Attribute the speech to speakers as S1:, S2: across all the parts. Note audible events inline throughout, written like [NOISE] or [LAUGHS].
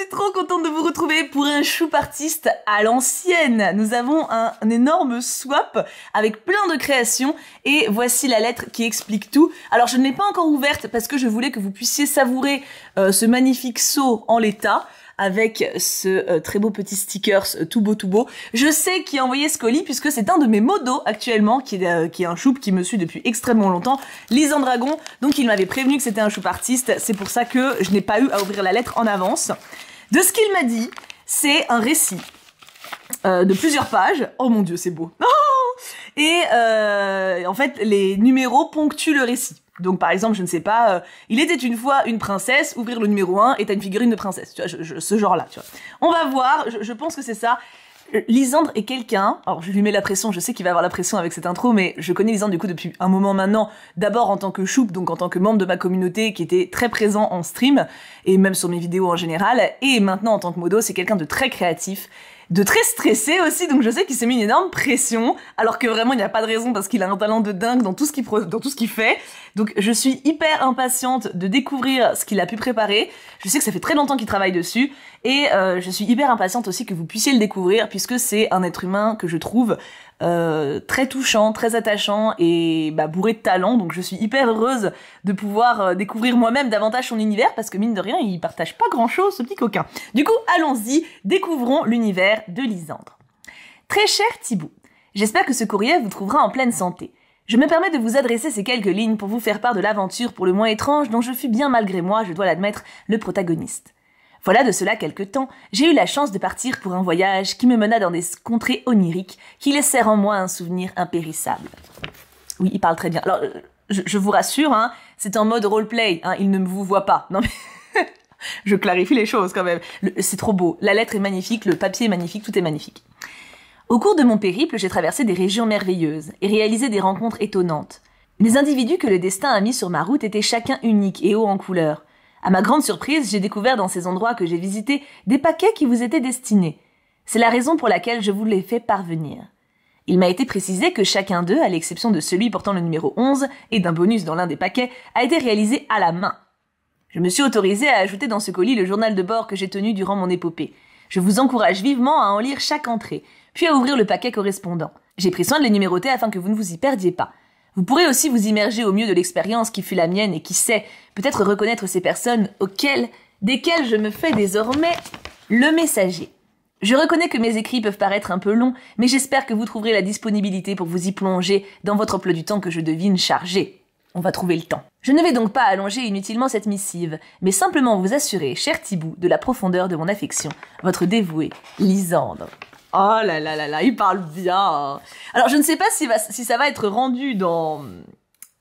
S1: suis trop contente de vous retrouver pour un choup artiste à l'ancienne. Nous avons un, énorme swap avec plein de créations et voici la lettre qui explique tout. Alors je ne l'ai pas encore ouverte parce que je voulais que vous puissiez savourer euh, ce magnifique seau en l'état avec ce euh, très beau petit sticker tout beau tout beau. Je sais qui a envoyé ce colis puisque c'est un de mes modos actuellement qui est, euh, qui est un choup qui me suit depuis extrêmement longtemps, Lisandragon. Dragon. Donc il m'avait prévenu que c'était un choup artiste, c'est pour ça que je n'ai pas eu à ouvrir la lettre en avance. De ce qu'il m'a dit, c'est un récit euh, de plusieurs pages. Oh mon dieu, c'est beau. [LAUGHS] Et euh, en fait, les numéros ponctuent le récit. Donc par exemple, je ne sais pas, euh, il était une fois une princesse, ouvrir le numéro 1 et t'as une figurine de princesse, tu vois, ce genre-là, tu vois. On va voir, je pense que c'est ça. Lisandre est quelqu'un, alors je lui mets la pression, je sais qu'il va avoir la pression avec cette intro, mais je connais Lisandre du coup depuis un moment maintenant, d'abord en tant que choupe, donc en tant que membre de ma communauté qui était très présent en stream, et même sur mes vidéos en général, et maintenant en tant que modo, c'est quelqu'un de très créatif, de très stressé aussi, donc je sais qu'il s'est mis une énorme pression, alors que vraiment il n'y a pas de raison parce qu'il a un talent de dingue dans tout ce qu'il fait. Donc je suis hyper impatiente de découvrir ce qu'il a pu préparer. Je sais que ça fait très longtemps qu'il travaille dessus et euh, je suis hyper impatiente aussi que vous puissiez le découvrir puisque c'est un être humain que je trouve euh, très touchant, très attachant et bah, bourré de talent. Donc je suis hyper heureuse de pouvoir euh, découvrir moi-même davantage son univers parce que mine de rien, il partage pas grand-chose ce petit coquin. Du coup, allons-y, découvrons l'univers de Lysandre. « Très cher Thibaut, j'espère que ce courrier vous trouvera en pleine santé. Je me permets de vous adresser ces quelques lignes pour vous faire part de l'aventure pour le moins étrange dont je fus bien malgré moi, je dois l'admettre, le protagoniste. Voilà de cela quelque temps, j'ai eu la chance de partir pour un voyage qui me mena dans des contrées oniriques qui laissèrent en moi un souvenir impérissable. Oui, il parle très bien. Alors, euh, je, vous rassure, hein, c'est en mode roleplay, hein, il ne vous voit pas. Non mais... [LAUGHS] je clarifie les choses quand même. C'est trop beau. La lettre est magnifique, le papier est magnifique, tout est magnifique. Au cours de mon périple, j'ai traversé des régions merveilleuses et réalisé des rencontres étonnantes. Les individus que le destin a mis sur ma route étaient chacun uniques et haut en couleur. À ma grande surprise, j'ai découvert dans ces endroits que j'ai visités des paquets qui vous étaient destinés. C'est la raison pour laquelle je vous les fait parvenir. Il m'a été précisé que chacun d'eux, à l'exception de celui portant le numéro 11 et d'un bonus dans l'un des paquets, a été réalisé à la main. Je me suis autorisé à ajouter dans ce colis le journal de bord que j'ai tenu durant mon épopée. Je vous encourage vivement à en lire chaque entrée, puis à ouvrir le paquet correspondant. J'ai pris soin de les numéroter afin que vous ne vous y perdiez pas. Vous pourrez aussi vous immerger au mieux de l'expérience qui fut la mienne et qui sait peut-être reconnaître ces personnes auxquelles, desquelles je me fais désormais le messager. Je reconnais que mes écrits peuvent paraître un peu longs, mais j'espère que vous trouverez la disponibilité pour vous y plonger dans votre emploi du temps que je devine chargé. On va trouver le temps. Je ne vais donc pas allonger inutilement cette missive, mais simplement vous assurer, cher Thibaut, de la profondeur de mon affection, votre dévouée Lisandre. Oh là là là là, il parle bien. Alors je ne sais pas si, ça va être rendu dans,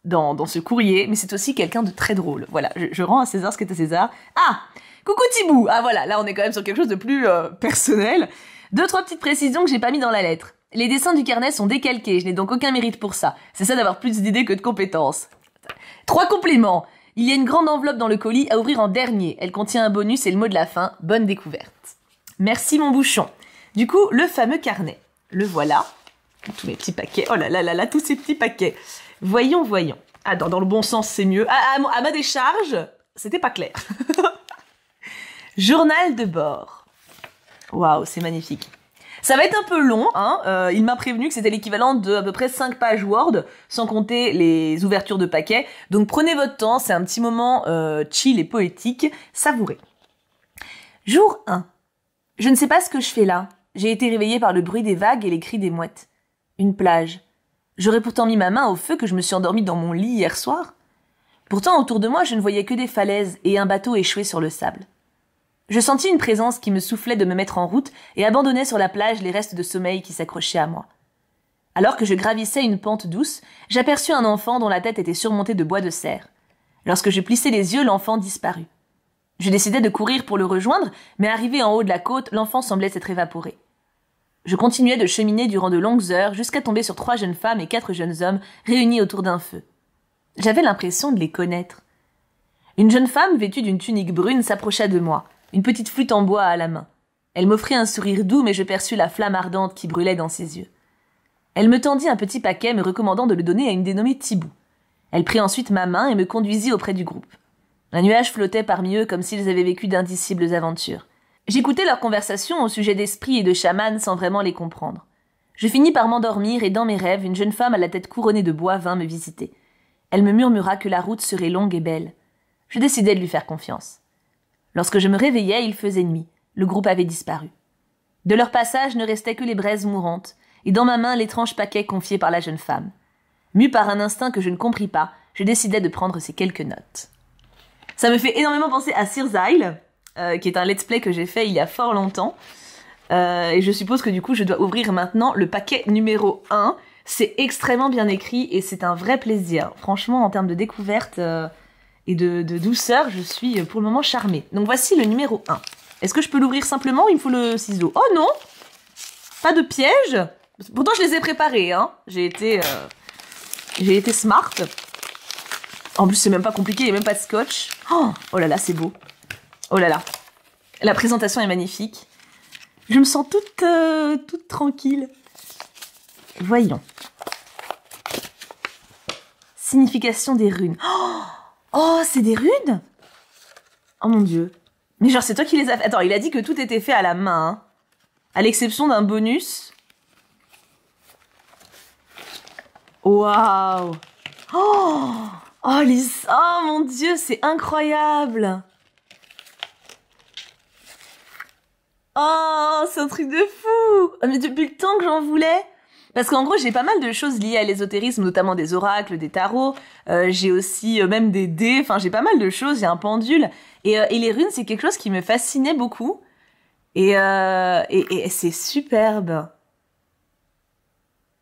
S1: dans, ce courrier, mais c'est aussi quelqu'un de très drôle. Voilà, je, rends à César ce qui est à César. Ah Coucou Thibou Ah voilà, là on est quand même sur quelque chose de plus euh, personnel. Deux, trois petites précisions que j'ai pas mis dans la lettre. Les dessins du carnet sont décalqués, je n'ai donc aucun mérite pour ça. C'est ça d'avoir plus d'idées que de compétences. Trois compléments Il y a une grande enveloppe dans le colis à ouvrir en dernier. Elle contient un bonus et le mot de la fin. Bonne découverte. Merci mon bouchon. Du coup, le fameux carnet. Le voilà. Tous mes petits paquets. Oh là là là là, tous ces petits paquets. Voyons, voyons. Ah, dans, le bon sens, c'est mieux. Ah, à, ma décharge, c'était pas clair. [LAUGHS] Journal de bord. Waouh, c'est magnifique. Ça va être un peu long, hein. euh, il m'a prévenu que c'était l'équivalent de à peu près 5 pages Word, sans compter les ouvertures de paquets. Donc prenez votre temps, c'est un petit moment euh, chill et poétique, savourez. Jour 1. Je ne sais pas ce que je fais là. J'ai été réveillée par le bruit des vagues et les cris des mouettes. Une plage. J'aurais pourtant mis ma main au feu que je me suis endormie dans mon lit hier soir. Pourtant, autour de moi, je ne voyais que des falaises et un bateau échoué sur le sable. Je sentis une présence qui me soufflait de me mettre en route et abandonnait sur la plage les restes de sommeil qui s'accrochaient à moi. Alors que je gravissais une pente douce, j'aperçus un enfant dont la tête était surmontée de bois de serre. Lorsque je plissai les yeux, l'enfant disparut. Je décidai de courir pour le rejoindre, mais arrivé en haut de la côte, l'enfant semblait s'être évaporé. Je continuais de cheminer durant de longues heures jusqu'à tomber sur trois jeunes femmes et quatre jeunes hommes réunis autour d'un feu. J'avais l'impression de les connaître. Une jeune femme vêtue d'une tunique brune s'approcha de moi, une petite flûte en bois à la main. Elle m'offrit un sourire doux, mais je perçus la flamme ardente qui brûlait dans ses yeux. Elle me tendit un petit paquet, me recommandant de le donner à une dénommée Thibou. Elle prit ensuite ma main et me conduisit auprès du groupe. Un nuage flottait parmi eux comme s'ils avaient vécu d'indicibles aventures. J'écoutais leur conversation au sujet d'esprit et de chaman sans vraiment les comprendre. Je finis par m'endormir et dans mes rêves, une jeune femme à la tête couronnée de bois vint me visiter. Elle me murmura que la route serait longue et belle. Je décidai de lui faire confiance. Lorsque je me réveillai, il faisait nuit. Le groupe avait disparu. De leur passage ne restaient que les braises mourantes, et dans ma main l'étrange paquet confié par la jeune femme. Mue par un instinct que je ne compris pas, je décidai de prendre ces quelques notes. Ça me fait énormément penser à Sirzail, euh, qui est un let's play que j'ai fait il y a fort longtemps. Euh, et je suppose que du coup, je dois ouvrir maintenant le paquet numéro 1. C'est extrêmement bien écrit et c'est un vrai plaisir. Franchement, en termes de découverte euh, et de, douceur, je suis pour le moment charmée. Donc voici le numéro 1. Est-ce que je peux l'ouvrir simplement ou il me faut le ciseau Oh non Pas de piège Pourtant, je les ai préparés, hein. J'ai été, j'ai été smart. En plus, c'est même pas compliqué, il n'y a même pas de scotch. oh, oh là là, c'est beau. Oh là là, la présentation est magnifique. Je me sens toute, euh, toute tranquille. Voyons. Signification des runes. Oh, oh, c'est des runes Oh mon dieu. Mais genre, c'est toi qui les as fait. Attends, il a dit que tout était fait à la main. Hein. À l'exception d'un bonus. Waouh Oh, oh, oh mon dieu, c'est incroyable Oh, c'est un truc de fou ah, Mais depuis le temps que j'en voulais parce qu'en gros, j'ai pas mal de choses liées à l'ésotérisme, notamment des oracles, des tarots. Euh, j'ai aussi euh, même des dés. Enfin, j'ai pas mal de choses. J'ai un pendule. Euh, et, les runes, c'est quelque chose qui me fascinait beaucoup. Et, c'est superbe.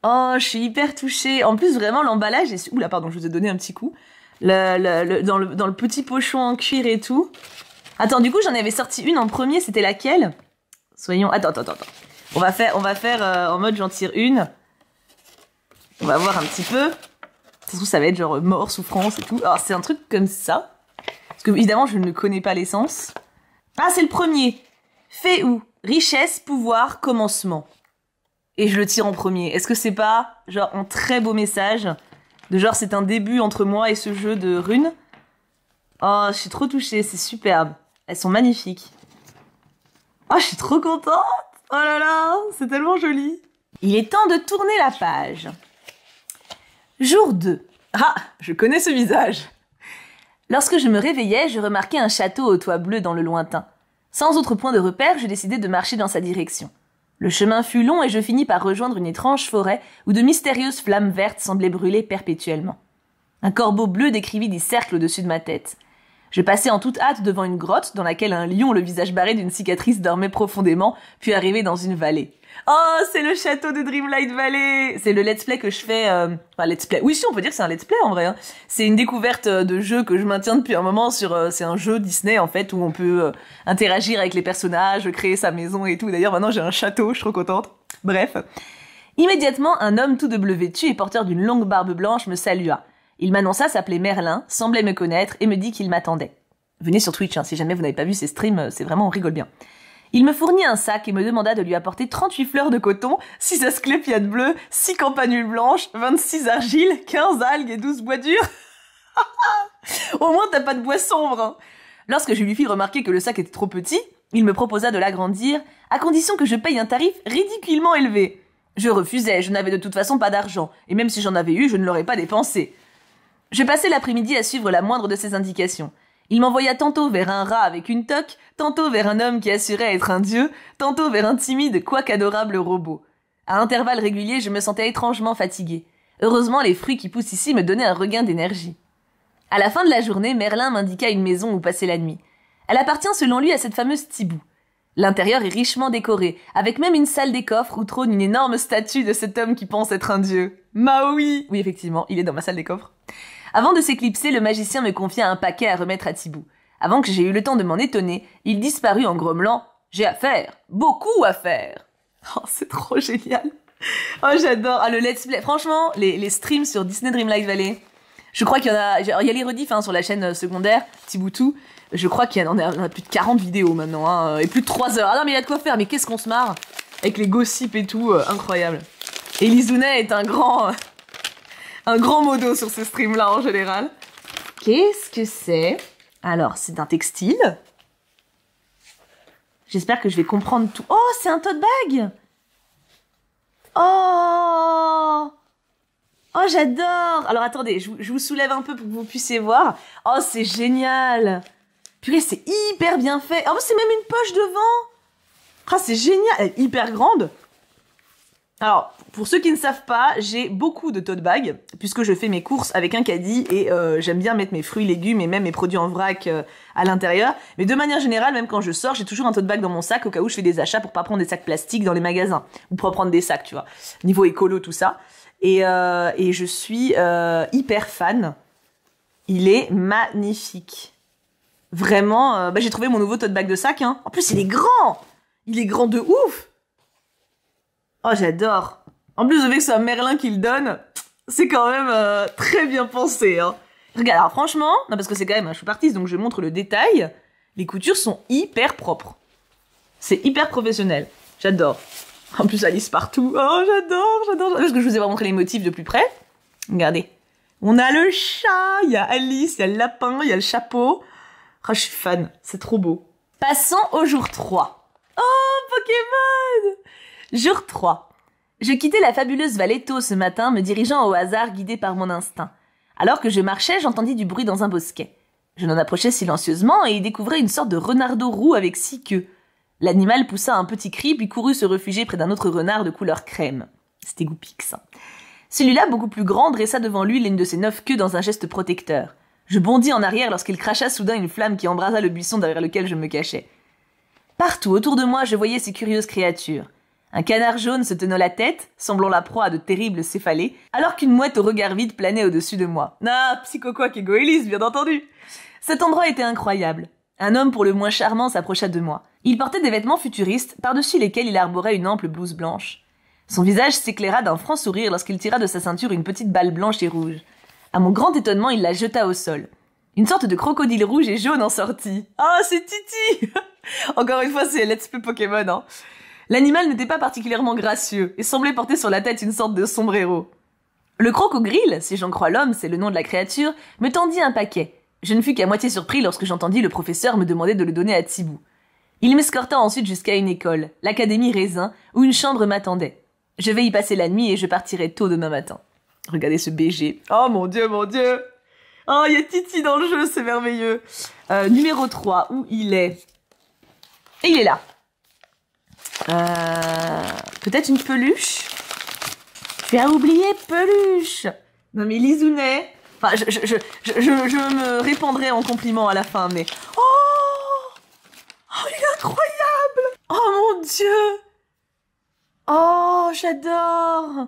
S1: Oh, je suis hyper touchée. En plus, vraiment, l'emballage est... Oula, pardon, je vous ai donné un petit coup. dans le petit pochon en cuir et tout. Attends, du coup, j'en avais sorti une en premier. C'était laquelle Soyons. Attends, attends, attends. On va faire, on va faire euh, en mode j'en tire une. On va voir un petit peu. Ça se trouve, ça va être genre mort, souffrance et tout. Alors, c'est un truc comme ça. Parce que, évidemment, je ne connais pas l'essence. Ah, c'est le premier. Fait où Richesse, pouvoir, commencement. Et je le tire en premier. Est-ce que c'est pas, genre, un très beau message De genre, c'est un début entre moi et ce jeu de runes Oh, je suis trop touchée, c'est superbe. Elles sont magnifiques. Oh, je suis trop contente Oh là là, c'est tellement joli Il est temps de tourner la page. Jour 2. Ah, je connais ce visage Lorsque je me réveillais, je remarquais un château au toit bleu dans le lointain. Sans autre point de repère, je décidai de marcher dans sa direction. Le chemin fut long et je finis par rejoindre une étrange forêt où de mystérieuses flammes vertes semblaient brûler perpétuellement. Un corbeau bleu décrivit des cercles au-dessus de ma tête. Je passais en toute hâte devant une grotte dans laquelle un lion, le visage barré d'une cicatrice, dormait profondément, puis arrivé dans une vallée. Oh, c'est le château de Dreamlight Valley C'est le let's play que je fais... Euh, enfin, let's play... Oui, si, on peut dire que c'est un let's play, en vrai. Hein. C'est une découverte euh, de jeu que je maintiens depuis un moment sur... Euh, c'est un jeu Disney, en fait, où on peut interagir avec les personnages, créer sa maison et tout. D'ailleurs, maintenant, j'ai un château, je suis trop contente. Bref. Immédiatement, un homme tout de bleu vêtu et porteur d'une longue barbe blanche me salua. Il m'annonça s'appeler Merlin, semblait me connaître et me dit qu'il m'attendait. Venez sur Twitch, hein, si jamais vous n'avez pas vu ses streams, euh, c'est vraiment on rigole bien. Il me fournit un sac et me demanda de lui apporter 38 fleurs de coton, 6 asclépiades bleues, 6 campanules blanches, 26 argiles, 15 algues et 12 bois durs. [LAUGHS] Au moins t'as pas de bois sombre. Hein. Lorsque je lui fis remarquer que le sac était trop petit, il me proposa de l'agrandir, à condition que je paye un tarif ridiculement élevé. Je refusais, je n'avais de toute façon pas d'argent, et même si j'en avais eu, je ne l'aurais pas dépensé. Je passais l'après-midi à suivre la moindre de ses indications. Il m'envoya tantôt vers un rat avec une toque, tantôt vers un homme qui assurait être un dieu, tantôt vers un timide, quoique adorable robot. À intervalles réguliers, je me sentais étrangement fatigué. Heureusement, les fruits qui poussent ici me donnaient un regain d'énergie. À la fin de la journée, Merlin m'indiqua une maison où passer la nuit. Elle appartient selon lui à cette fameuse Tibou. L'intérieur est richement décoré, avec même une salle des coffres où trône une énorme statue de cet homme qui pense être un dieu. Maui Oui, effectivement, il est dans ma salle des coffres. Avant de s'éclipser, le magicien me confia un paquet à remettre à Thibou. Avant que j'aie eu le temps de m'en étonner, il disparut en grommelant J'ai affaire, Beaucoup à faire Oh, c'est trop génial Oh, j'adore Ah, le let's play Franchement, les, streams sur Disney Dreamlight Valley, je crois qu'il y en a. il y a les rediffs hein, sur la chaîne euh, secondaire, Tiboutou. Je crois qu'il y en a, plus de 40 vidéos maintenant, hein, euh, et plus de 3 heures. Ah non, mais il y a de quoi faire, mais qu'est-ce qu'on se marre Avec les gossips et tout, euh, incroyable. Et est un grand un grand modo sur ce stream là en général. Qu'est-ce que c'est Alors, c'est un textile. J'espère que je vais comprendre tout. Oh, c'est un tote bag Oh Oh, j'adore Alors, attendez, je, vous soulève un peu pour que vous puissiez voir. Oh, c'est génial Purée, c'est hyper bien fait. oh, c'est même une poche devant Ah, c'est génial Elle est hyper grande alors, pour ceux qui ne savent pas, j'ai beaucoup de tote bags, puisque je fais mes courses avec un caddie et euh, j'aime bien mettre mes fruits, légumes et même mes produits en vrac euh, à l'intérieur. Mais de manière générale, même quand je sors, j'ai toujours un tote bag dans mon sac au cas où je fais des achats pour pas prendre des sacs plastiques dans les magasins ou pour prendre des sacs, tu vois. Niveau écolo, tout ça. Et, euh, je suis hyper fan. Il est magnifique. Vraiment, bah, j'ai trouvé mon nouveau tote bag de sac. Hein. En plus, il est grand. Il est grand de ouf. Oh, j'adore. En plus, le fait que ce Merlin qui le donne, c'est quand même euh, très bien pensé. Hein. Regarde, franchement, parce que c'est quand même un chou partiste donc je montre le détail. Les coutures sont hyper propres. C'est hyper professionnel. J'adore. En plus, Alice partout. Oh, j'adore, j'adore. Parce que je vous ai pas montré les motifs de plus près. Regardez. On a le chat, il y a Alice, il y a le lapin, il y a le chapeau. Oh, je suis fan, c'est trop beau. Passons au jour 3. Oh, Pokémon Jour 3. Je quittais la fabuleuse Valetto ce matin, me dirigeant au hasard guidé par mon instinct. Alors que je marchais, j'entendis du bruit dans un bosquet. Je m'en approchai silencieusement et y découvrais une sorte de renardeau roux avec six queues. L'animal poussa un petit cri puis courut se réfugier près d'un autre renard de couleur crème. C'était Goupix. Hein. Celui-là, beaucoup plus grand, dressa devant lui l'une de ses neuf queues dans un geste protecteur. Je bondis en arrière lorsqu'il cracha soudain une flamme qui embrasa le buisson derrière lequel je me cachais. Partout autour de moi, je voyais ces curieuses créatures. Un canard jaune se tenant la tête, semblant la proie à de terribles céphalées, alors qu'une mouette au regard vide planait au-dessus de moi. Ah, psychoquac et bien entendu Cet endroit était incroyable. Un homme pour le moins charmant s'approcha de moi. Il portait des vêtements futuristes, par-dessus lesquels il arborait une ample blouse blanche. Son visage s'éclaira d'un franc sourire lorsqu'il tira de sa ceinture une petite balle blanche et rouge. À mon grand étonnement, il la jeta au sol. Une sorte de crocodile rouge et jaune en sortit. Ah, c'est Titi [LAUGHS] Encore une fois, c'est Let's Play Pokémon, hein L'animal n'était pas particulièrement gracieux et semblait porter sur la tête une sorte de sombrero. Le croco-grille, si j'en crois l'homme, c'est le nom de la créature, me tendit un paquet. Je ne fus qu'à moitié surpris lorsque j'entendis le professeur me demander de le donner à Tibou. Il m'escorta ensuite jusqu'à une école, l'Académie Raisin, où une chambre m'attendait. Je vais y passer la nuit et je partirai tôt demain matin. Regardez ce BG. Oh mon dieu, mon dieu Oh, il y a Titi dans le jeu, c'est merveilleux euh, Numéro 3, où il est Et il est là euh, Peut-être une peluche J'ai oublié peluche Non mais Lisounet Enfin, je, je, je, je, me répandrai en compliment à la fin, mais... Oh Oh, il est incroyable Oh mon Dieu Oh, j'adore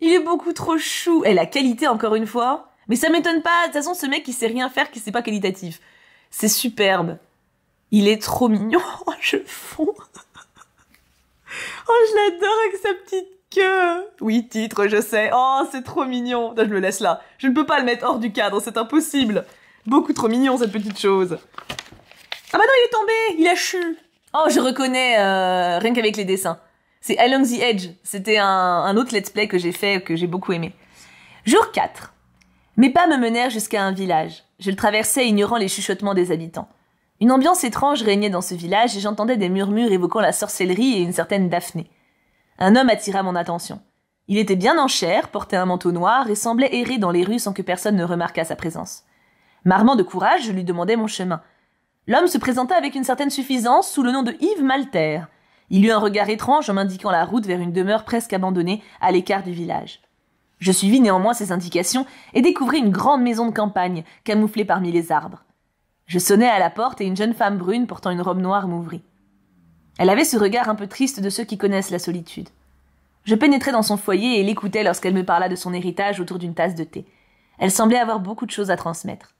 S1: Il est beaucoup trop chou Et eh, la qualité, encore une fois Mais ça m'étonne pas, de toute façon, ce mec, il sait rien faire qui sait pas qualitatif. C'est superbe. Il est trop mignon, [LAUGHS] oh, je fonds Oh, je l'adore avec sa petite queue. Oui, titre, je sais. Oh, c'est trop mignon. je le laisse là. Je ne peux pas le mettre hors du cadre, c'est impossible. Beaucoup trop mignon, cette petite chose. Ah bah non, il est tombé, il a chu. Oh, je reconnais, euh, rien qu'avec les dessins. C'est Along the Edge. C'était un, un, autre let's play que j'ai fait, que j'ai beaucoup aimé. Jour 4. Mes pas me menèrent jusqu'à un village. Je le traversais ignorant les chuchotements des habitants. Une ambiance étrange régnait dans ce village et j'entendais des murmures évoquant la sorcellerie et une certaine Daphné. Un homme attira mon attention. Il était bien en chair, portait un manteau noir et semblait errer dans les rues sans que personne ne remarquât sa présence. Marmant de courage, je lui demandai mon chemin. L'homme se présenta avec une certaine suffisance sous le nom de Yves Malter. Il eut un regard étrange en m'indiquant la route vers une demeure presque abandonnée à l'écart du village. Je suivis néanmoins ses indications et découvris une grande maison de campagne, camouflée parmi les arbres. Je sonnai à la porte et une jeune femme brune portant une robe noire m'ouvrit. Elle avait ce regard un peu triste de ceux qui connaissent la solitude. Je pénétrai dans son foyer et l'écoutai lorsqu'elle me parla de son héritage autour d'une tasse de thé. Elle semblait avoir beaucoup de choses à transmettre.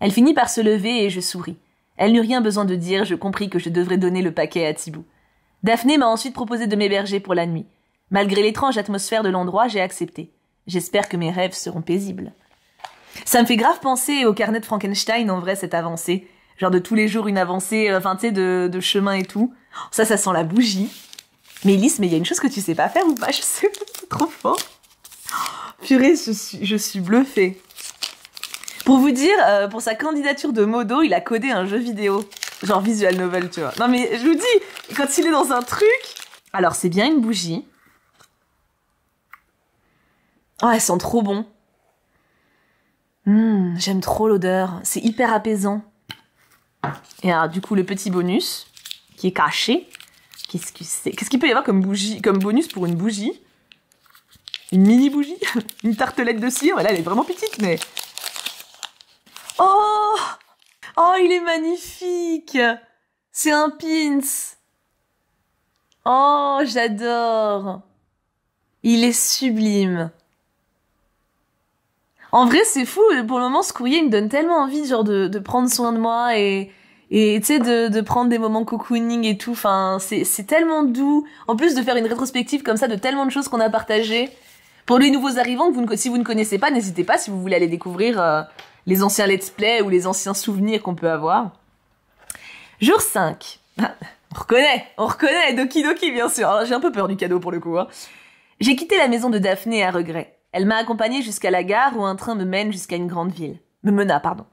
S1: Elle finit par se lever et je souris. Elle n'eut rien besoin de dire, je compris que je devrais donner le paquet à Thibaut. Daphné m'a ensuite proposé de m'héberger pour la nuit. Malgré l'étrange atmosphère de l'endroit, j'ai accepté. J'espère que mes rêves seront paisibles. Ça me fait grave penser au carnet de Frankenstein, en vrai, cette avancée. Genre de tous les jours une avancée, euh, enfin, tu sais, de, chemin et tout. Oh, ça, ça sent la bougie. Mais Elise, mais il y a une chose que tu sais pas faire ou pas [LAUGHS] Je sais c'est trop fort. furé oh, purée, je suis, je bluffée. Pour vous dire, euh, pour sa candidature de Modo, il a codé un jeu vidéo. Genre visual novel, tu vois. Non mais je vous dis, quand il est dans un truc... Alors c'est bien une bougie. Oh, elle sent trop bon. Hmm. J'aime trop l'odeur, c'est hyper apaisant. Et alors, du coup, le petit bonus qui est caché, qu'est-ce que c'est Qu'est-ce qu'il peut y avoir comme, bougie, comme bonus pour une bougie Une mini bougie [LAUGHS] Une tartelette de cire Là, elle est vraiment petite, mais. Oh Oh, il est magnifique C'est un pins Oh, j'adore Il est sublime en vrai, c'est fou. Euh, pour le moment, ce courrier, me donne tellement envie, genre, de, de prendre soin de moi et, et tu sais, de, prendre des moments cocooning et tout. Enfin, c'est tellement doux. En plus de faire une rétrospective comme ça de tellement de choses qu'on a partagées. Pour les nouveaux arrivants, vous ne, si vous ne connaissez pas, n'hésitez pas si vous voulez aller découvrir euh, les anciens let's play ou les anciens souvenirs qu'on peut avoir. Jour 5. [LAUGHS] on reconnaît, on reconnaît, Doki Doki, bien sûr. J'ai un peu peur du cadeau pour le coup. Hein. J'ai quitté la maison de Daphné à regret. Elle m'a accompagnée jusqu'à la gare où un train me mène jusqu'à une grande ville. Me mena, pardon.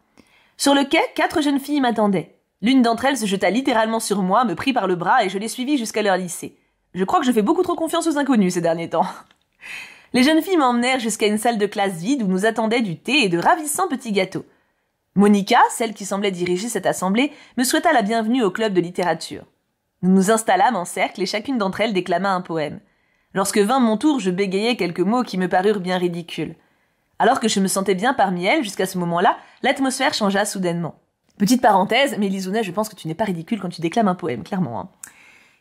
S1: Sur le quai, quatre jeunes filles m'attendaient. L'une d'entre elles se jeta littéralement sur moi, me prit par le bras et je les suivis jusqu'à leur lycée. Je crois que je fais beaucoup trop confiance aux inconnus ces derniers temps. [LAUGHS] Les jeunes filles m'emmenèrent jusqu'à une salle de classe vide où nous attendaient du thé et de ravissants petits gâteaux. Monica, celle qui semblait diriger cette assemblée, me souhaita la bienvenue au club de littérature. Nous nous installâmes en cercle et chacune d'entre elles déclama un poème lorsque vint mon tour, je bégayai quelques mots qui me parurent bien ridicules. Alors que je me sentais bien parmi elles, jusqu'à ce moment-là, l'atmosphère changea soudainement. Petite parenthèse, mais Lisouna, je pense que tu n'es pas ridicule quand tu déclames un poème, clairement. Hein.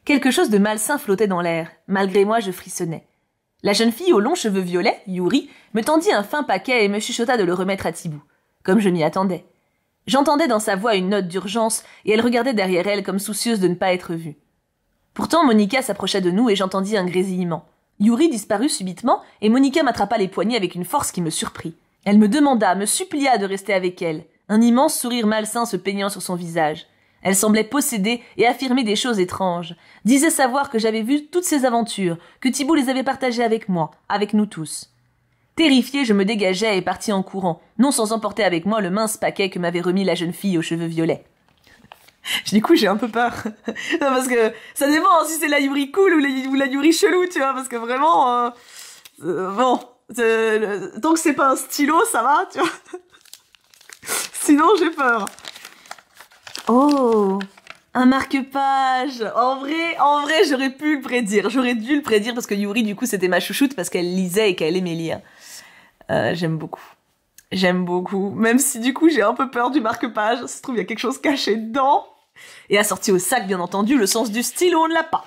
S1: Quelque chose de malsain flottait dans l'air. Malgré moi, je frissonnais. La jeune fille aux longs cheveux violets, Yuri, me tendit un fin paquet et me chuchota de le remettre à thibou comme je m'y attendais. J'entendais dans sa voix une note d'urgence, et elle regardait derrière elle comme soucieuse de ne pas être vue. Pourtant, Monica s'approcha de nous et j'entendis un grésillement. Yuri disparut subitement et Monica m'attrapa les poignets avec une force qui me surprit. Elle me demanda, me supplia de rester avec elle, un immense sourire malsain se peignant sur son visage. Elle semblait possédée et affirmer des choses étranges, disait savoir que j'avais vu toutes ces aventures, que Thibault les avait partagées avec moi, avec nous tous. Terrifié, je me dégageai et partis en courant, non sans emporter avec moi le mince paquet que m'avait remis la jeune fille aux cheveux violets. [LAUGHS] du coup, j'ai un peu peur. [LAUGHS] non, parce que ça dépend hein, si c'est la Yuri cool ou la, Yuri chelou, tu vois, parce que vraiment, euh, euh, bon, tant que c'est pas un stylo, ça va, tu vois. [LAUGHS] Sinon, j'ai peur. Oh, un marque-page. En vrai, en vrai, j'aurais pu le prédire. J'aurais dû le prédire parce que Yuri, du coup, c'était ma chouchoute parce qu'elle lisait et qu'elle aimait lire. Euh, j'aime beaucoup. J'aime beaucoup. Même si, du coup, j'ai un peu peur du marque-page. Ça se trouve, il y a quelque chose caché dedans. Et a sorti au sac, bien entendu, le sens du style où on ne l'a pas.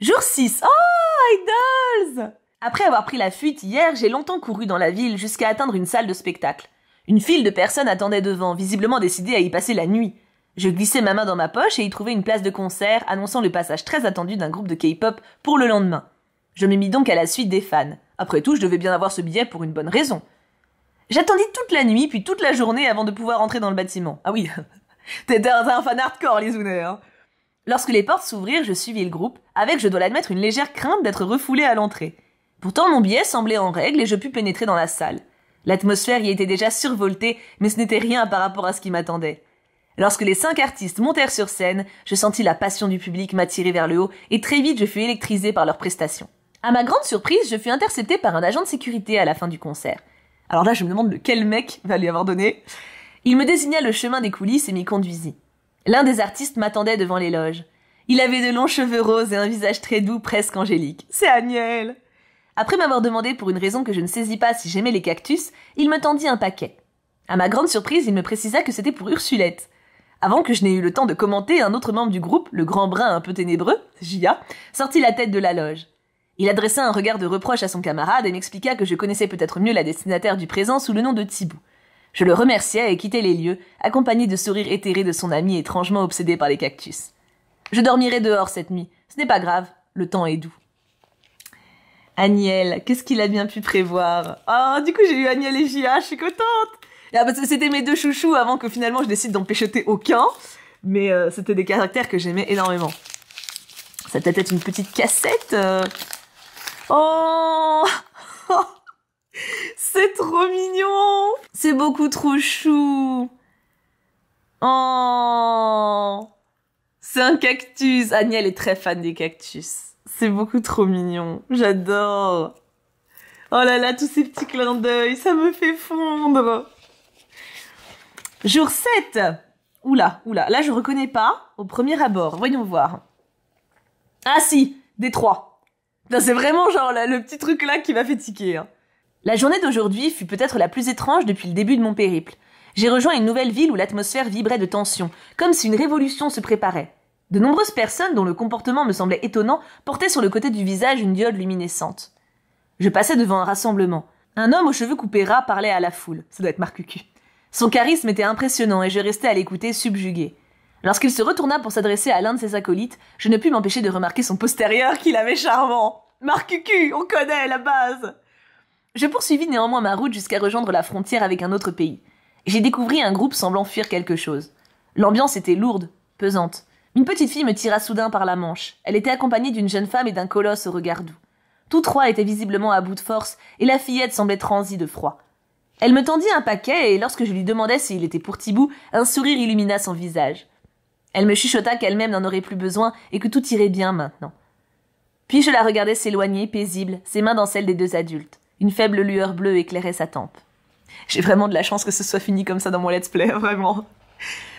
S1: Jour 6. Oh, Idols Après avoir pris la fuite hier, j'ai longtemps couru dans la ville jusqu'à atteindre une salle de spectacle. Une file de personnes attendait devant, visiblement décidées à y passer la nuit. Je glissais ma main dans ma poche et y trouvais une place de concert annonçant le passage très attendu d'un groupe de K-pop pour le lendemain. Je me mis donc à la suite des fans. Après tout, je devais bien avoir ce billet pour une bonne raison. J'attendis toute la nuit, puis toute la journée avant de pouvoir entrer dans le bâtiment. Ah oui, [LAUGHS] T'es un, fan hardcore, les Zooners. Hein. Lorsque les portes s'ouvrirent, je suivis le groupe, avec, je dois l'admettre, une légère crainte d'être refoulé à l'entrée. Pourtant, mon billet semblait en règle et je pus pénétrer dans la salle. L'atmosphère y était déjà survoltée, mais ce n'était rien par rapport à ce qui m'attendait. Lorsque les cinq artistes montèrent sur scène, je sentis la passion du public m'attirer vers le haut et très vite je fus électrisé par leurs prestations. À ma grande surprise, je fus intercepté par un agent de sécurité à la fin du concert. Alors là, je me demande lequel mec va lui avoir donné. Il me désigna le chemin des coulisses et m'y conduisit. L'un des artistes m'attendait devant les loges. Il avait de longs cheveux roses et un visage très doux, presque angélique. C'est Agnel Après m'avoir demandé pour une raison que je ne saisis pas si j'aimais les cactus, il me tendit un paquet. À ma grande surprise, il me précisa que c'était pour Ursulette. Avant que je n'aie eu le temps de commenter, un autre membre du groupe, le grand brun un peu ténébreux, Jia, sortit la tête de la loge. Il adressa un regard de reproche à son camarade et m'expliqua que je connaissais peut-être mieux la destinataire du présent sous le nom de Thibaut. Je le remerciai et quittai les lieux, accompagné de sourires éthérés de son ami étrangement obsédé par les cactus. Je dormirai dehors cette nuit. Ce n'est pas grave. Le temps est doux. Aniel, qu'est-ce qu'il a bien pu prévoir Ah, oh, du coup, j'ai eu Aniel et Gia, je suis contente ah, bah, C'était mes deux chouchous avant que finalement je décide d'en péchoter aucun, mais euh, c'était des caractères que j'aimais énormément. Ça peut être une petite cassette euh. Oh [LAUGHS] [LAUGHS] C'est trop mignon C'est beaucoup trop chou Oh C'est un cactus Agnelle est très fan des cactus. C'est beaucoup trop mignon. J'adore Oh là là, tous ces petits clins d'œil, ça me fait fondre Jour 7 Oula, oula, là je reconnais pas au premier abord. Voyons voir. Ah si, des trois. C'est vraiment genre le petit truc là qui m'a fait tiquer. Hein. La journée d'aujourd'hui fut peut-être la plus étrange depuis le début de mon périple. J'ai rejoint une nouvelle ville où l'atmosphère vibrait de tension, comme si une révolution se préparait. De nombreuses personnes dont le comportement me semblait étonnant portaient sur le côté du visage une diode luminescente. Je passais devant un rassemblement. Un homme aux cheveux coupés ras parlait à la foule. Ça doit être Marcucu. Son charisme était impressionnant et je restais à l'écouter subjugué. Lorsqu'il se retourna pour s'adresser à l'un de ses acolytes, je ne pus m'empêcher de remarquer son postérieur qu'il avait charmant. Marcucu, on connaît la base. Je poursuivis néanmoins ma route jusqu'à rejoindre la frontière avec un autre pays. J'ai découvert un groupe semblant fuir quelque chose. L'ambiance était lourde, pesante. Une petite fille me tira soudain par la manche. Elle était accompagnée d'une jeune femme et d'un colosse au regard doux. Tous trois étaient visiblement à bout de force, et la fillette semblait transie de froid. Elle me tendit un paquet, et lorsque je lui demandais s'il était pour Thibaut, un sourire illumina son visage. Elle me chuchota qu'elle-même n'en aurait plus besoin et que tout irait bien maintenant. Puis je la regardai s'éloigner, paisible, ses mains dans celles des deux adultes. Une faible lueur bleue éclairait sa tempe. J'ai vraiment de la chance que ce soit fini comme ça dans mon let's play, [LAUGHS] vraiment.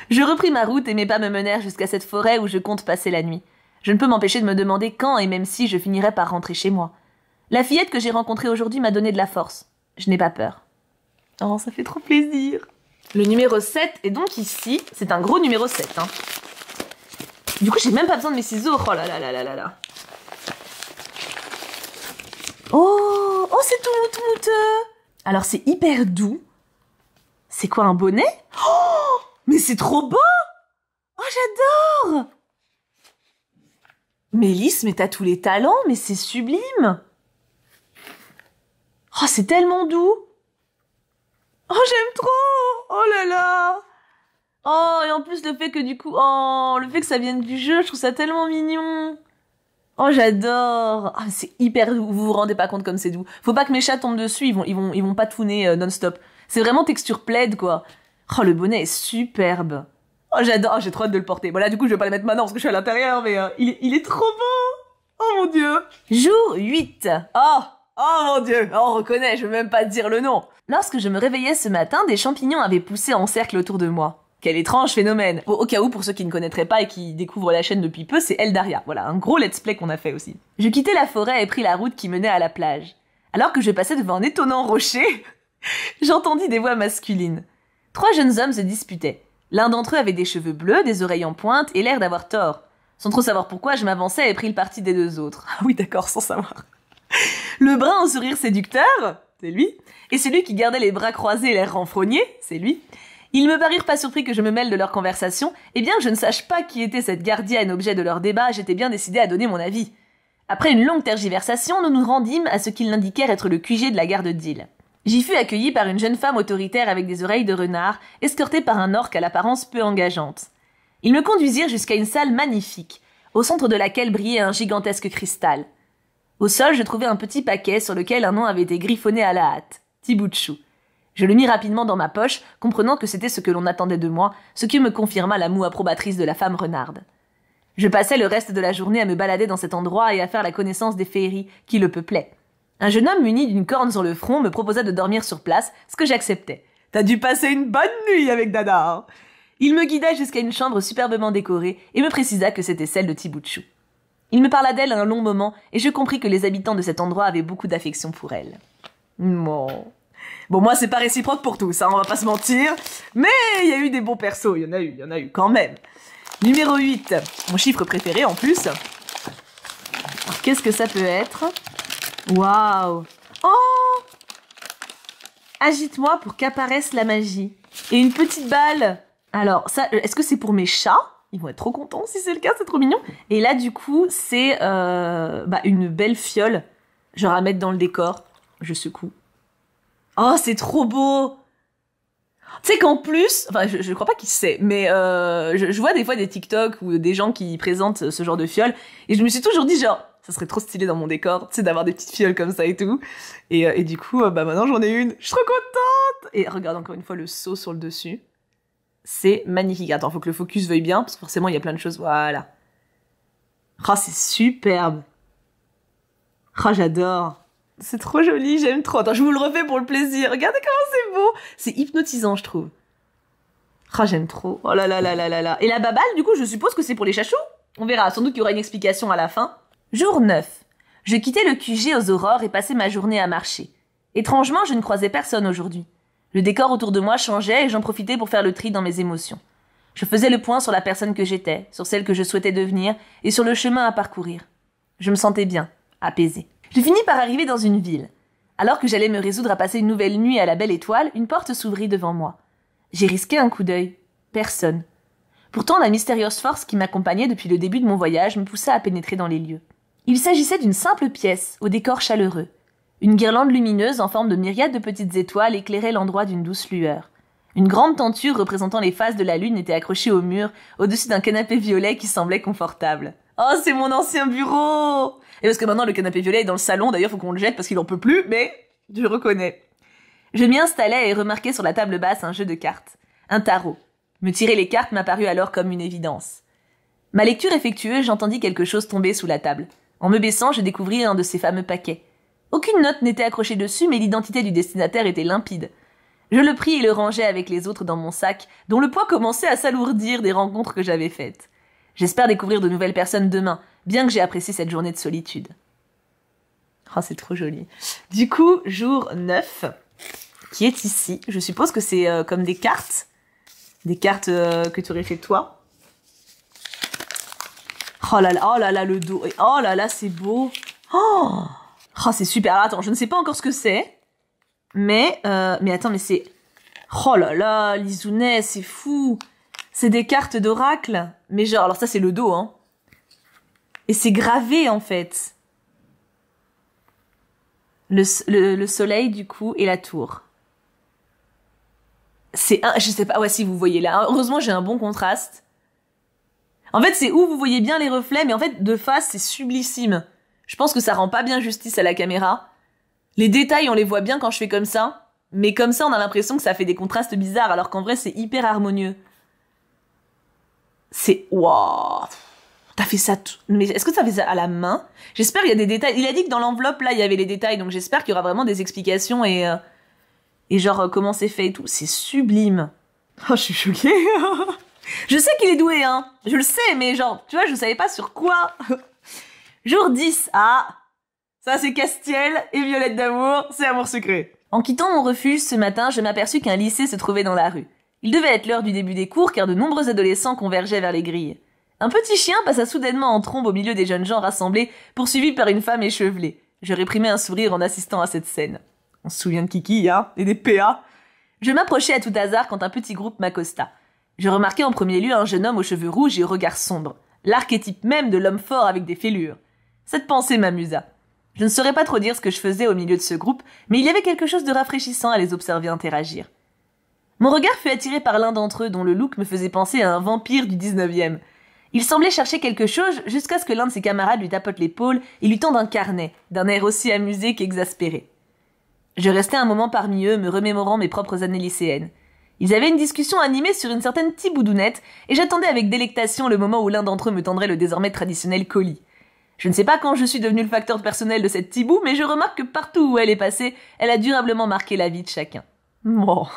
S1: Je repris ma route et mes pas me menèrent jusqu'à cette forêt où je compte passer la nuit. Je ne peux m'empêcher de me demander quand et même si je finirai par rentrer chez moi. La fillette que j'ai rencontrée aujourd'hui m'a donné de la force. Je n'ai pas peur. Oh, ça fait trop plaisir. Le numéro 7 est donc ici. C'est un gros numéro 7. Hein. Du coup, j'ai même pas besoin de mes ciseaux. Oh là là là là là là. Oh Oh, c'est tout mouton mouton Alors, c'est hyper doux. C'est quoi, un bonnet Oh Mais c'est trop beau Oh, j'adore Mélisse, mais t'as tous les talents, mais c'est sublime Oh, c'est tellement doux Oh, j'aime trop Oh là là Oh, et en plus, le fait que du coup... Oh, le fait que ça vienne du jeu, je trouve ça tellement mignon Oh, j'adore ah, C'est hyper vous vous rendez pas compte comme c'est doux. Faut pas que mes chats tombent dessus, ils vont, ils vont, ils vont pas euh, non-stop. C'est vraiment texture plaide, quoi. Oh, le bonnet est superbe. Oh, j'adore, oh, j'ai trop hâte de le porter. Voilà, du coup, je vais pas le mettre maintenant parce que je suis à l'intérieur, mais euh, il, est trop beau Oh mon dieu Jour 8 Oh Oh mon dieu oh, On reconnaît, je veux même pas dire le nom Lorsque je me réveillais ce matin, des champignons avaient poussé en cercle autour de moi. Quel étrange phénomène Au cas où, pour ceux qui ne connaîtraient pas et qui découvrent la chaîne depuis peu, c'est Eldaria. Voilà, un gros let's play qu'on a fait aussi. Je quittais la forêt et pris la route qui menait à la plage. Alors que je passais devant un étonnant rocher, [LAUGHS] j'entendis des voix masculines. Trois jeunes hommes se disputaient. L'un d'entre eux avait des cheveux bleus, des oreilles en pointe et l'air d'avoir tort. Sans trop savoir pourquoi, je m'avançais et pris le parti des deux autres. [LAUGHS] Ah oui, d'accord, sans savoir. Le brun au sourire séducteur, c'est lui. Et celui qui gardait les bras croisés et l'air renfrogné, c'est lui ils me parurent pas surpris que je me mêle de leur conversation, et eh bien que je ne sache pas qui était cette gardienne objet de leur débat, j'étais bien décidé à donner mon avis. Après une longue tergiversation, nous nous rendîmes à ce qu'ils l'indiquèrent être le QG de la garde d'île. J'y fus accueilli par une jeune femme autoritaire avec des oreilles de renard, escortée par un orc à l'apparence peu engageante. Ils me conduisirent jusqu'à une salle magnifique, au centre de laquelle brillait un gigantesque cristal. Au sol, je trouvais un petit paquet sur lequel un nom avait été griffonné à la hâte. Tibouchou. Je le mis rapidement dans ma poche, comprenant que c'était ce que l'on attendait de moi, ce qui me confirma la moue approbatrice de la femme renarde. Je passai le reste de la journée à me balader dans cet endroit et à faire la connaissance des féeries qui le peuplaient. Un jeune homme muni d'une corne sur le front me proposa de dormir sur place, ce que j'acceptais. T'as dû passer une bonne nuit avec Dada. Hein. Il me guida jusqu'à une chambre superbement décorée et me précisa que c'était celle de Tibouchou. Il me parla d'elle un long moment et je compris que les habitants de cet endroit avaient beaucoup d'affection pour elle. Bon, moi, c'est pas réciproque pour tous, ça hein, on va pas se mentir. Mais il y a eu des bons persos, il y en a eu, il y en a eu quand même. Numéro 8, mon chiffre préféré en plus. Qu'est-ce que ça peut être Waouh Oh Agite-moi pour qu'apparaisse la magie. Et une petite balle. Alors, ça, euh, est-ce que c'est pour mes chats ils vont être trop contents si c'est le cas, c'est trop mignon. Et là, du coup, c'est euh, bah, une belle fiole, genre à mettre dans le décor. Je secoue. Oh, c'est trop beau tu sais qu'en plus, enfin, je, crois pas qu'il sait, mais euh, je, vois des fois des TikTok ou des gens qui présentent ce genre de fioles, et je me suis toujours dit genre, ça serait trop stylé dans mon décor, tu sais, d'avoir des petites fioles comme ça et tout. Et, euh, du coup, euh, bah maintenant j'en ai une, je suis trop contente. Et regarde encore une fois le saut sur le dessus, c'est magnifique. Attends, faut que le focus veuille bien, parce que forcément il y a plein de choses. Voilà. Ah, oh, c'est superbe. Ah, oh, j'adore. C'est trop joli, j'aime trop. Attends, je vous le refais pour le plaisir. Regardez comment c'est beau. C'est hypnotisant, je trouve. Ah, j'aime trop. Oh là là là là là là. Et la babale, du coup, je suppose que c'est pour les chachous On verra, sans doute qu'il y aura une explication à la fin. Jour 9. Je quittais le QG aux aurores et passais ma journée à marcher. Étrangement, je ne croisais personne aujourd'hui. Le décor autour de moi changeait et j'en profitais pour faire le tri dans mes émotions. Je faisais le point sur la personne que j'étais, sur celle que je souhaitais devenir et sur le chemin à parcourir. Je me sentais bien, apaisée. Je finis par arriver dans une ville. Alors que j'allais me résoudre à passer une nouvelle nuit à la belle étoile, une porte s'ouvrit devant moi. J'ai risqué un coup d'œil. Personne. Pourtant, la mystérieuse force qui m'accompagnait depuis le début de mon voyage me poussa à pénétrer dans les lieux. Il s'agissait d'une simple pièce, au décor chaleureux. Une guirlande lumineuse en forme de myriades de petites étoiles éclairait l'endroit d'une douce lueur. Une grande tenture représentant les phases de la lune était accrochée au mur, au-dessus d'un canapé violet qui semblait confortable. Oh, c'est mon ancien bureau Et parce que maintenant, le canapé violet est dans le salon, d'ailleurs, faut qu'on le jette parce qu'il en peut plus, mais je reconnais. Je m'y installais et remarquai sur la table basse un jeu de cartes, un tarot. Me tirer les cartes m'apparut alors comme une évidence. Ma lecture effectuée, j'entendis quelque chose tomber sous la table. En me baissant, je découvris un de ces fameux paquets. Aucune note n'était accrochée dessus, mais l'identité du destinataire était limpide. Je le pris et le rangeai avec les autres dans mon sac, dont le poids commençait à s'alourdir des rencontres que j'avais faites. J'espère découvrir de nouvelles personnes demain, bien que j'ai apprécié cette journée de solitude. Oh, c'est trop joli. Du coup, jour 9, qui est ici. Je suppose que c'est euh, comme des cartes. Des cartes euh, que tu aurais fait toi. Oh là là, oh là là, le dos. Oh là là, c'est beau. Oh, oh, c'est super. attends, je ne sais pas encore ce que c'est. Mais, euh, mais attends, mais c'est... Oh là là, l'Izunet, c'est fou. C'est des cartes d'oracle. Mais genre, alors ça c'est le dos, hein. Et c'est gravé en fait. Le, soleil du coup et la tour. C'est un, je sais pas, ouais si vous voyez là. Heureusement j'ai un bon contraste. En fait c'est où vous voyez bien les reflets, mais en fait de face c'est sublissime. Je pense que ça rend pas bien justice à la caméra. Les détails on les voit bien quand je fais comme ça, mais comme ça on a l'impression que ça fait des contrastes bizarres alors qu'en vrai c'est hyper harmonieux c'est waouh T'as fait ça tout... Mais est-ce que t'as fait ça à la main J'espère qu'il y a des détails. Il a dit que dans l'enveloppe, là, il y avait les détails, donc j'espère qu'il y aura vraiment des explications et... Euh, et genre, euh, comment c'est fait et tout. C'est sublime. Oh, je suis choquée. [LAUGHS] je sais qu'il est doué, hein. Je le sais, mais genre, tu vois, je ne savais pas sur quoi. [LAUGHS] Jour 10. Ah Ça, c'est Castiel et Violette d'amour. C'est amour secret. En quittant mon refuge ce matin, je m'aperçus qu'un lycée se trouvait dans la rue. Il devait être l'heure du début des cours car de nombreux adolescents convergeaient vers les grilles. Un petit chien passa soudainement en trombe au milieu des jeunes gens rassemblés, poursuivi par une femme échevelée. Je réprimais un sourire en assistant à cette scène. On se souvient de Kiki, hein Et des PA Je m'approchais à tout hasard quand un petit groupe m'accosta. Je remarquai en premier lieu un jeune homme aux cheveux rouges et au regard sombre, l'archétype même de l'homme fort avec des fêlures. Cette pensée m'amusa. Je ne saurais pas trop dire ce que je faisais au milieu de ce groupe, mais il y avait quelque chose de rafraîchissant à les observer interagir. Mon regard fut attiré par l'un d'entre eux dont le look me faisait penser à un vampire du 19e. Il semblait chercher quelque chose jusqu'à ce que l'un de ses camarades lui tapote l'épaule et lui tende un carnet, d'un air aussi amusé qu'exaspéré. Je restai un moment parmi eux, me remémorant mes propres années lycéennes. Ils avaient une discussion animée sur une certaine tiboudounette, et j'attendais avec délectation le moment où l'un d'entre eux me tendrait le désormais traditionnel colis. Je ne sais pas quand je suis devenu le facteur personnel de cette tibou, mais je remarque que partout où elle est passée, elle a durablement marqué la vie de chacun. Bon.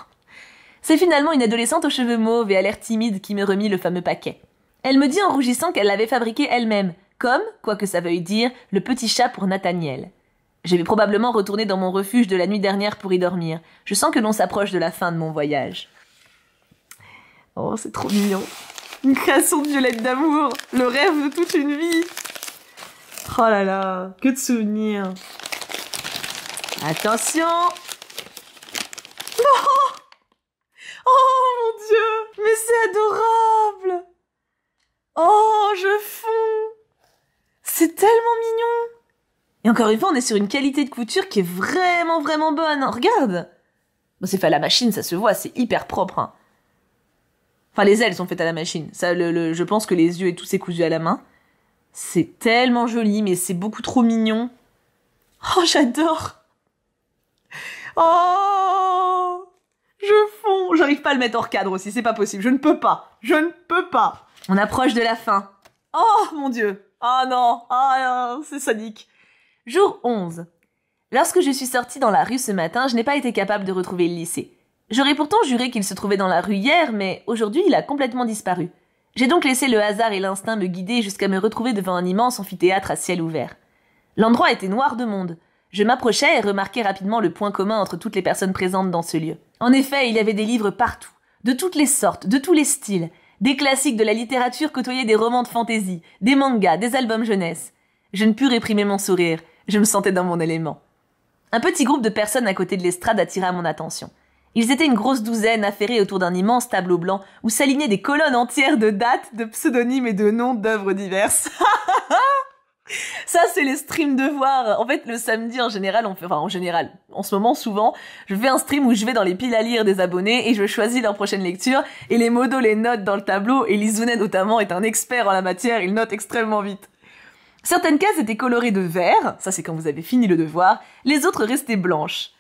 S1: C'est finalement une adolescente aux cheveux mauves et à l'air timide qui me remit le fameux paquet. Elle me dit en rougissant qu'elle l'avait fabriqué elle-même, comme, quoi que ça veuille dire, le petit chat pour Nathaniel. Je vais probablement retourner dans mon refuge de la nuit dernière pour y dormir. Je sens que l'on s'approche de la fin de mon voyage. Oh, c'est trop mignon. Une création de Violette d'amour, le rêve de toute une vie. Oh là là, que de souvenirs. Attention. Oh mon dieu Mais c'est adorable Oh, je fonds C'est tellement mignon Et encore une fois, on est sur une qualité de couture qui est vraiment, vraiment bonne. Regarde c'est fait à la machine, ça se voit, c'est hyper propre. Hein. Enfin, les ailes sont faites à la machine. Ça, je pense que les yeux et tout, c'est cousu à la main. C'est tellement joli, mais c'est beaucoup trop mignon. Oh, j'adore Oh je fonds. J'arrive pas à le mettre hors cadre aussi, c'est pas possible. Je ne peux pas. Je ne peux pas. On approche de la fin. Oh mon dieu. Ah non. Ah, euh, c'est sadique. Jour 11. Lorsque je suis sortie dans la rue ce matin, je n'ai pas été capable de retrouver le lycée. J'aurais pourtant juré qu'il se trouvait dans la rue hier, mais aujourd'hui il a complètement disparu. J'ai donc laissé le hasard et l'instinct me guider jusqu'à me retrouver devant un immense amphithéâtre à ciel ouvert. L'endroit était noir de monde. Je m'approchais et remarquai rapidement le point commun entre toutes les personnes présentes dans ce lieu. En effet, il y avait des livres partout, de toutes les sortes, de tous les styles, des classiques de la littérature côtoyaient des romans de fantaisie, des mangas, des albums jeunesse. Je ne pus réprimer mon sourire, je me sentais dans mon élément. Un petit groupe de personnes à côté de l'estrade attira mon attention. Ils étaient une grosse douzaine affairés autour d'un immense tableau blanc où s'alignaient des colonnes entières de dates, de pseudonymes et de noms d'œuvres diverses. [LAUGHS] Ça, c'est les streams de En fait, le samedi, en général, on fera enfin, en général, en ce moment, souvent, je fais un stream où je vais dans les piles à lire des abonnés et je choisis leur prochaine lecture et les modos les notent dans le tableau et Lizounet, notamment, est un expert en la matière, il note extrêmement vite. Certaines cases étaient colorées de vert, ça c'est quand vous avez fini le devoir, les autres restaient blanches.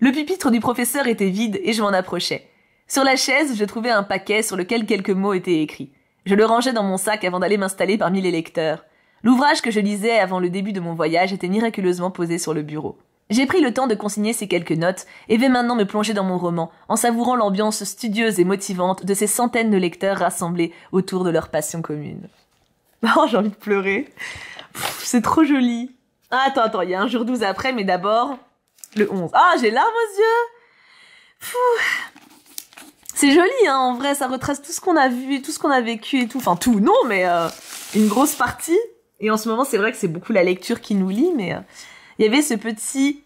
S1: Le pupitre du professeur était vide et je m'en approchais. Sur la chaise, je trouvais un paquet sur lequel quelques mots étaient écrits. Je le rangeais dans mon sac avant d'aller m'installer parmi les lecteurs. L'ouvrage que je lisais avant le début de mon voyage était miraculeusement posé sur le bureau. J'ai pris le temps de consigner ces quelques notes et vais maintenant me plonger dans mon roman en savourant l'ambiance studieuse et motivante de ces centaines de lecteurs rassemblés autour de leur passion commune. [LAUGHS] Oh, j'ai envie de pleurer. C'est trop joli. Ah, attends, attends, il y a un jour 12 après, mais d'abord le 11. Ah, j'ai larmes aux yeux. C'est joli, hein, en vrai, ça retrace tout ce qu'on a vu, tout ce qu'on a vécu et tout. Enfin, tout, non, mais euh, une grosse partie. Et en ce moment, c'est vrai que c'est beaucoup la lecture qui nous lit, mais euh, il y avait ce petit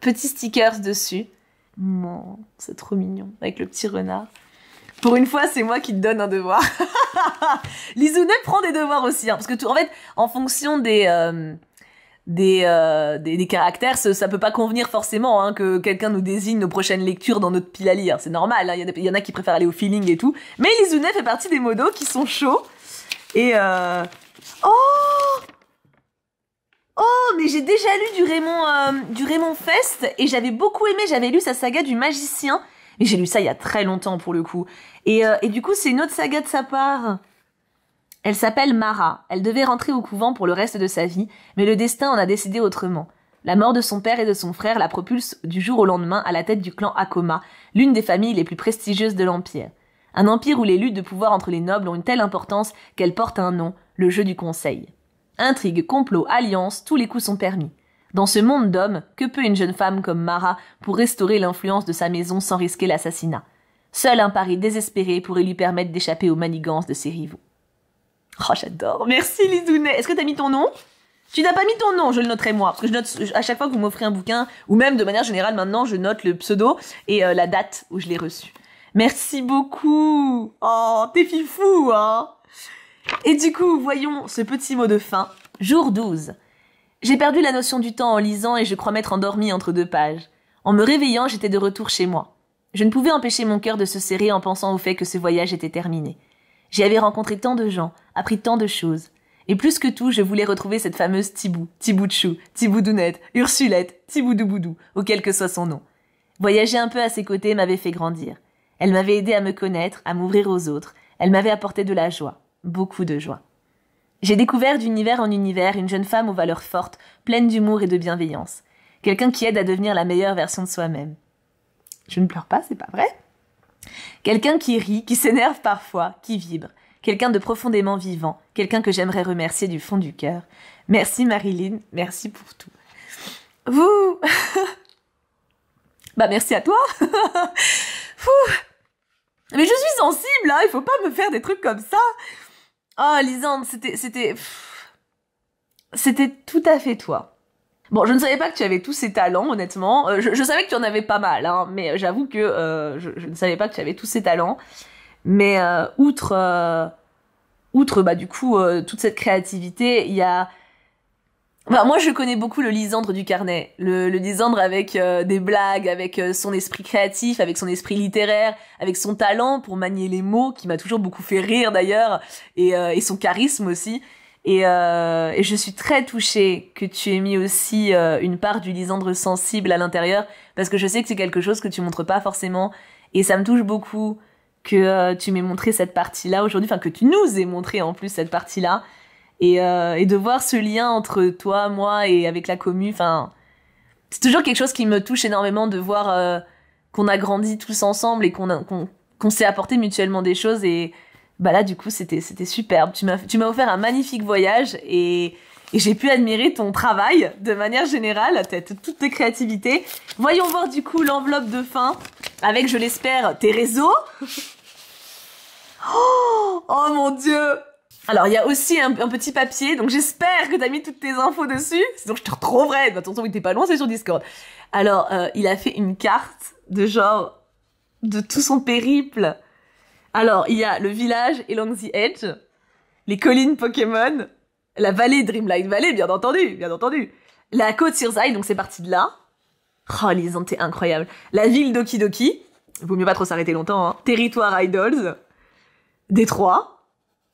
S1: petit stickers dessus. Mon, c'est trop mignon, avec le petit renard. Pour une fois, c'est moi qui te donne un devoir. [LAUGHS] Lisounet prend des devoirs aussi, hein, parce que en fait, en fonction des euh, euh, des, des, caractères, ça, peut pas convenir forcément hein, que quelqu'un nous désigne nos prochaines lectures dans notre pile à lire. C'est normal, hein, il y, y, en a qui préfèrent aller au feeling et tout. Mais Lisounet fait partie des modos qui sont chauds. Et, Oh Oh, mais j'ai déjà lu du Raymond, euh, du Raymond Fest et j'avais beaucoup aimé, j'avais lu sa saga du magicien. mais j'ai lu ça il y a très longtemps pour le coup. Et, euh, et du coup, c'est une autre saga de sa part. Elle s'appelle Mara. Elle devait rentrer au couvent pour le reste de sa vie, mais le destin en a décidé autrement. La mort de son père et de son frère la propulse du jour au lendemain à la tête du clan Akoma, l'une des familles les plus prestigieuses de l'Empire. Un empire où les luttes de pouvoir entre les nobles ont une telle importance qu'elles portent un nom, le jeu du conseil. Intrigue, complot, alliance, tous les coups sont permis. Dans ce monde d'hommes, que peut une jeune femme comme Mara pour restaurer l'influence de sa maison sans risquer l'assassinat Seul un pari désespéré pourrait lui permettre d'échapper aux manigances de ses rivaux. Oh, j'adore. Merci, Lizounet. Est-ce que t'as mis ton nom Tu n'as pas mis ton nom, je le noterai moi. Parce que je note à chaque fois que vous m'offrez un bouquin, ou même de manière générale maintenant, je note le pseudo et euh, la date où je l'ai reçu. Merci beaucoup. Oh, t'es fifou, hein et du coup, voyons ce petit mot de fin. Jour 12. J'ai perdu la notion du temps en lisant et je crois m'être endormie entre deux pages. En me réveillant, j'étais de retour chez moi. Je ne pouvais empêcher mon cœur de se serrer en pensant au fait que ce voyage était terminé. J'y avais rencontré tant de gens, appris tant de choses. Et plus que tout, je voulais retrouver cette fameuse Tibou, Tibouchou, Tiboudounette, Ursulette, boudou ou quel que soit son nom. Voyager un peu à ses côtés m'avait fait grandir. Elle m'avait aidé à me connaître, à m'ouvrir aux autres. Elle m'avait apporté de la joie beaucoup de joie. J'ai découvert d'univers en univers une jeune femme aux valeurs fortes, pleine d'humour et de bienveillance. Quelqu'un qui aide à devenir la meilleure version de soi-même. Je ne pleure pas, c'est pas vrai Quelqu'un qui rit, qui s'énerve parfois, qui vibre. Quelqu'un de profondément vivant, quelqu'un que j'aimerais remercier du fond du cœur. Merci Marilyn, merci pour tout. Vous [LAUGHS] Bah merci à toi [LAUGHS] Mais je suis sensible, il hein. il faut pas me faire des trucs comme ça Oh, Lisande, c'était, c'était, c'était tout à fait toi. Bon, je ne savais pas que tu avais tous ces talents, honnêtement. Euh, je, savais que tu en avais pas mal, hein, mais euh, j'avoue que euh, je, ne savais pas que tu avais tous ces talents. Mais outre, outre bah du coup toute cette créativité, il y a moi, je connais beaucoup le Lisandre du Carnet. Le, Lisandre avec euh, des blagues, avec euh, son esprit créatif, avec son esprit littéraire, avec son talent pour manier les mots, qui m'a toujours beaucoup fait rire d'ailleurs, et, euh, son charisme aussi. Et, et, je suis très touchée que tu aies mis aussi une part du Lisandre sensible à l'intérieur, parce que je sais que c'est quelque chose que tu montres pas forcément, et ça me touche beaucoup que tu m'aies montré cette partie-là aujourd'hui, enfin que tu nous aies montré en plus cette partie-là. Euh, et, de voir ce lien entre toi, moi et avec la commune. enfin, c'est toujours quelque chose qui me touche énormément de voir euh, qu'on a grandi tous ensemble et qu'on s'est apporté mutuellement des choses. Et bah là, du coup, c'était superbe. Tu m'as offert un magnifique voyage et, j'ai pu admirer ton travail de manière générale, toute tes créativités. Voyons voir du coup l'enveloppe de fin avec, je l'espère, tes réseaux. [LAUGHS] Oh, oh mon dieu alors, il y a aussi un, petit papier, donc j'espère que t'as mis toutes tes infos dessus, sinon je te retrouverai. Bah, de toute façon, t'es pas loin, c'est sur Discord. Alors, euh, il a fait une carte de genre de tout son périple. Alors, il y a le village Along Edge, les collines Pokémon, la vallée Dreamlight Valley, bien entendu, bien entendu. La côte Sirzai, donc c'est parti de là. Oh, les antés incroyables. La ville d'Okidoki, vaut mieux pas trop s'arrêter longtemps, hein. Territoire Idols, Détroit,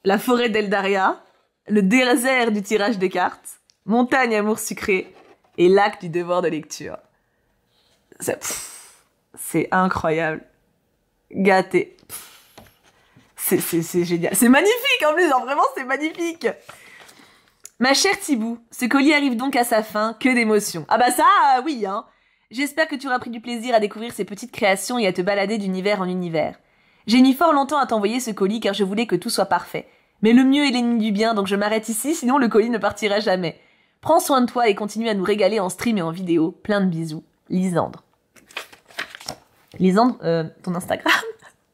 S1: la forêt d'Eldaria, le désert du tirage des cartes, montagne amour sucré et lac du devoir de lecture. C'est incroyable. Gâté. C'est génial. C'est magnifique en plus, vraiment c'est magnifique. Ma chère Thibou, ce colis arrive donc à sa fin, que d'émotions. Ah bah ça, euh, oui, hein. J'espère que tu auras pris du plaisir à découvrir ces petites créations et à te balader d'univers en univers. J'ai mis fort longtemps à t'envoyer ce colis car je voulais que tout soit parfait. Mais le mieux est l'ennemi du bien, donc je m'arrête ici, sinon le colis ne partira jamais. Prends soin de toi et continue à nous régaler en stream et en vidéo. Plein de bisous. Lisandre. Lisandre, euh, ton Instagram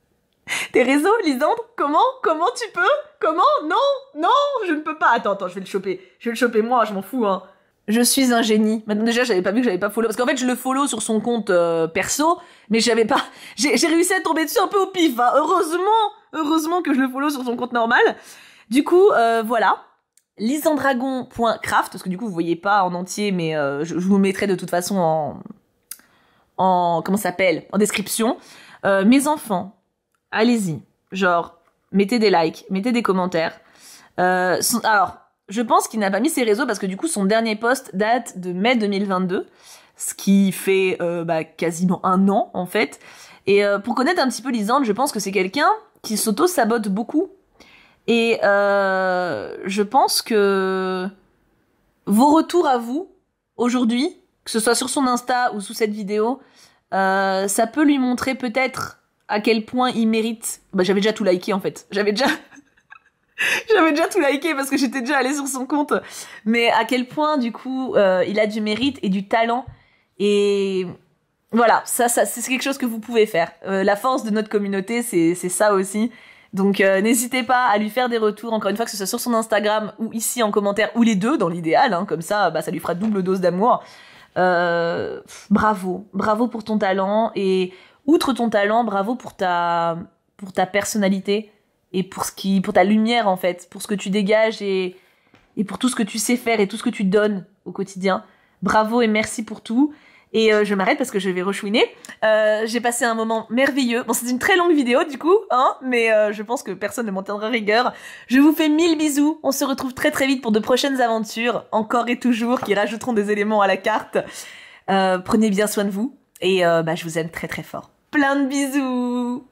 S1: [LAUGHS] Tes réseaux, Lisandre Comment Comment tu peux Comment Non Non Je ne peux pas. Attends, attends, je vais le choper. Je vais le choper moi, je m'en fous, hein. Je suis un génie. Maintenant déjà, j'avais pas vu que j'avais pas follow parce qu'en fait, je le follow sur son compte euh, perso, mais j'avais pas. J'ai réussi à tomber dessus un peu au pif. Hein. Heureusement, Heureusement que je le follow sur son compte normal. Du coup, euh, voilà. lisandragon.craft, parce que du coup, vous voyez pas en entier, mais euh, je, vous mettrai de toute façon en. en comment s'appelle En description. Euh, mes enfants, allez-y. Genre, mettez des likes, mettez des commentaires. alors, je pense qu'il n'a pas mis ses réseaux parce que du coup, son dernier post date de mai 2022, ce qui fait bah, quasiment un an en fait. Et pour connaître un petit peu Lisande, je pense que c'est quelqu'un qui s'auto-sabote beaucoup. Et euh, je pense que vos retours à vous, aujourd'hui, que ce soit sur son Insta ou sous cette vidéo, euh, ça peut lui montrer peut-être à quel point il mérite. Bah, j'avais déjà tout liké en fait. J'avais déjà. [LAUGHS] j'avais déjà tout liké parce que j'étais déjà allée sur son compte. Mais à quel point, du coup, euh, il a du mérite et du talent. Et voilà, ça, ça c'est quelque chose que vous pouvez faire. Euh, la force de notre communauté, c'est ça aussi. Donc euh, n'hésitez pas à lui faire des retours, encore une fois, que ce soit sur son Instagram ou ici en commentaire, ou les deux dans l'idéal, hein, comme ça, bah, ça lui fera double dose d'amour. Euh, bravo, bravo pour ton talent, et outre ton talent, bravo pour ta, pour ta personnalité, et pour, ce qui, pour ta lumière en fait, pour ce que tu dégages, et, et pour tout ce que tu sais faire, et tout ce que tu donnes au quotidien. Bravo et merci pour tout. Et euh, je m'arrête parce que je vais rechouiner. Euh, j'ai passé un moment merveilleux. Bon, c'est une très longue vidéo du coup, hein, mais euh, je pense que personne ne m'entendra rigueur. Je vous fais mille bisous. On se retrouve très très vite pour de prochaines aventures, encore et toujours, qui rajouteront des éléments à la carte. prenez bien soin de vous et bah, je vous aime très très fort. Plein de bisous